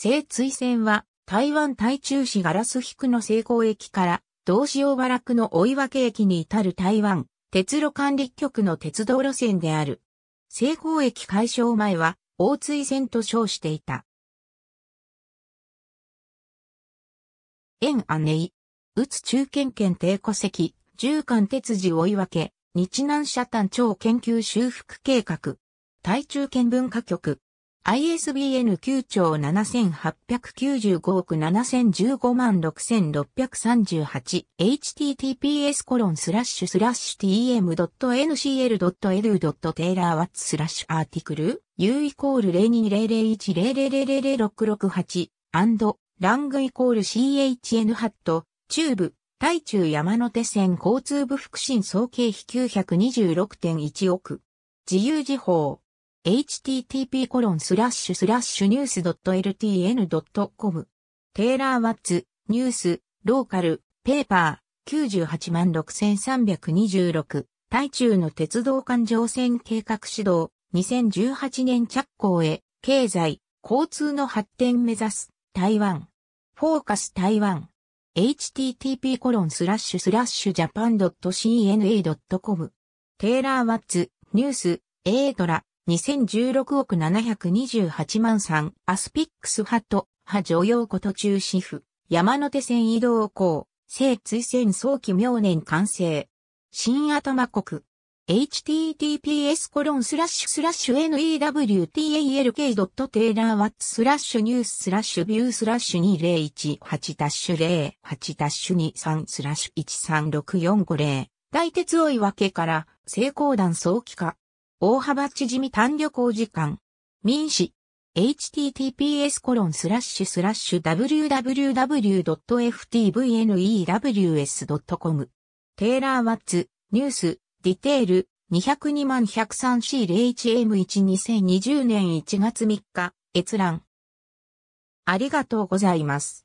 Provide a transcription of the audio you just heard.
西追線は台湾台中市ガラス引くの成功駅から道志大原区の追分駅に至る台湾鉄路管理局の鉄道路線である。成功駅解消前は大追線と称していた。縁姉、宇中堅県帝戸籍、中間鉄次追分、日南社丹町研究修復計画、台中県文化局、ISBN 9兆7895億7015万 6638https コロンスラッシュスラッシュ tm.ncl.edu.taylorwatts スラッシュアーティクル u イコール02001000668アンドラングイコール CHN ハットチューブ対中山手線交通部腹心総経費926.1億自由時報 http://news.ltn.com テイラー・ワッツ、ニュース、ローカル、ペーパー、986,326、対中の鉄道環状線計画指導、2018年着工へ、経済、交通の発展目指す、台湾。フォーカス台湾。http://japan.cna.com テイラー・ワッツ、ニュース、エードラ、2016億728万3、アスピックスハト、派女用こと中止府、山手線移動校、聖追戦早期明年完成。新頭国。https コロンスラッシュスラッシュ newtalk.taylorwatt スラッシュニューススラッシュビュースラッシュ2018ダッシュ08ダッシュ23スラッシュ136450大鉄追い分けから成功団早期化大幅縮み短旅行時間。民市 https コロンスラッシュスラッシュ w w w f t v n e w s c o m テイラーワッツニュースディテール 202-103C01M1-2020 年1月3日閲覧ありがとうございます。